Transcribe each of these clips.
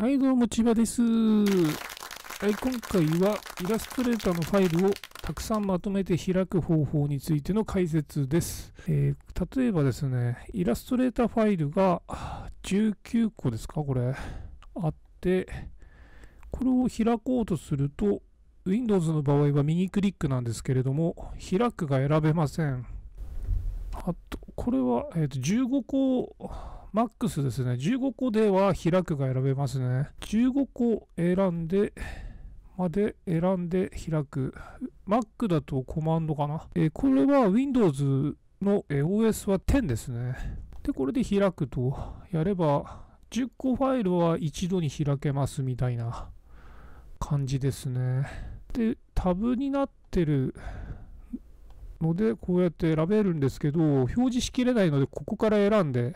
はい、どうも、千葉です。はい、今回はイラストレーターのファイルをたくさんまとめて開く方法についての解説です。えー、例えばですね、イラストレーターファイルが19個ですか、これ、あって、これを開こうとすると、Windows の場合は右クリックなんですけれども、開くが選べません。あと、これは、えー、と15個マックスですね。15個では開くが選べますね。15個選んで、まで選んで開く。Mac だとコマンドかな。えー、これは Windows の OS は10ですね。で、これで開くとやれば、10個ファイルは一度に開けますみたいな感じですね。で、タブになってるので、こうやって選べるんですけど、表示しきれないので、ここから選んで、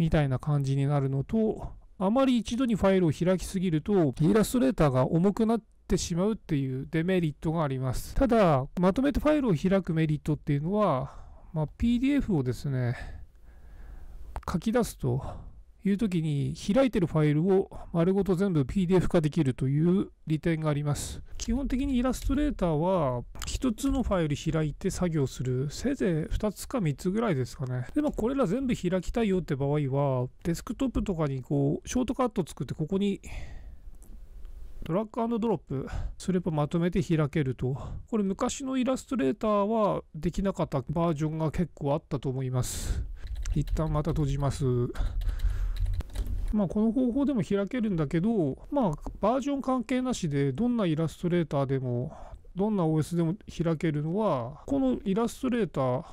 みたいな感じになるのと、あまり一度にファイルを開きすぎると、イラストレーターが重くなって、てしまうっていうデメリットがあります。ただ、まとめてファイルを開くメリットっていうのは、まあ、PDF をですね、書き出すと、いうときに開いてるファイルを丸ごと全部 PDF 化できるという利点があります。基本的にイラストレーターは1つのファイル開いて作業する。せいぜい2つか3つぐらいですかね。で、まこれら全部開きたいよって場合はデスクトップとかにこうショートカット作ってここにドラッグドロップすればまとめて開けると。これ昔のイラストレーターはできなかったバージョンが結構あったと思います。一旦また閉じます。まあ、この方法でも開けるんだけど、まあ、バージョン関係なしで、どんなイラストレーターでも、どんな OS でも開けるのは、このイラストレーター、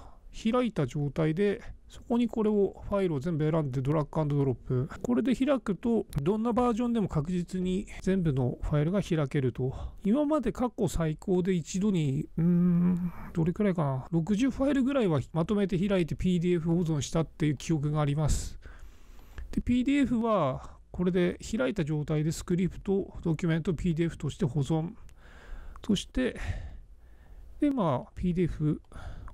開いた状態で、そこにこれを、ファイルを全部選んでドラッグドロップ。これで開くと、どんなバージョンでも確実に全部のファイルが開けると。今まで過去最高で一度に、うーん、どれくらいかな。60ファイルぐらいはまとめて開いて PDF 保存したっていう記憶があります。で、PDF は、これで開いた状態でスクリプト、ドキュメント、PDF として保存。そして、で、まあ、PDF、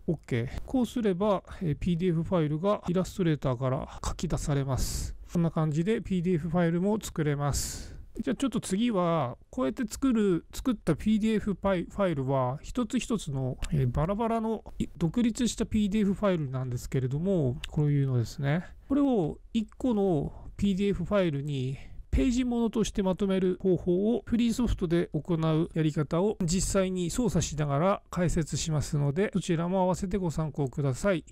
OK。こうすれば、え PDF ファイルがイラストレーターから書き出されます。こんな感じで PDF ファイルも作れます。じゃあちょっと次は、こうやって作る、作った PDF ファイルは、一つ一つの、えー、バラバラの独立した PDF ファイルなんですけれども、こういうのですね。これを1個の PDF ファイルにページものとしてまとめる方法をフリーソフトで行うやり方を実際に操作しながら解説しますので、そちらも合わせてご参考ください。